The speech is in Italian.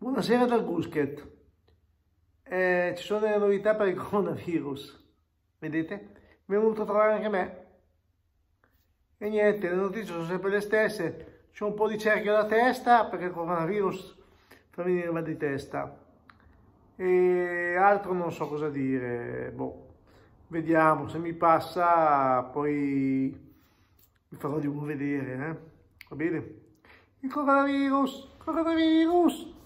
Buonasera dal Gusket. Eh, ci sono delle novità per il coronavirus. Vedete? Mi è venuto a trovare anche me. E niente, le notizie sono sempre le stesse. C'è un po' di cerchio alla testa perché il coronavirus fa venire mal di testa. E altro non so cosa dire. Boh, vediamo se mi passa, poi vi farò di un vedere. Eh? Va bene? Il coronavirus, coronavirus.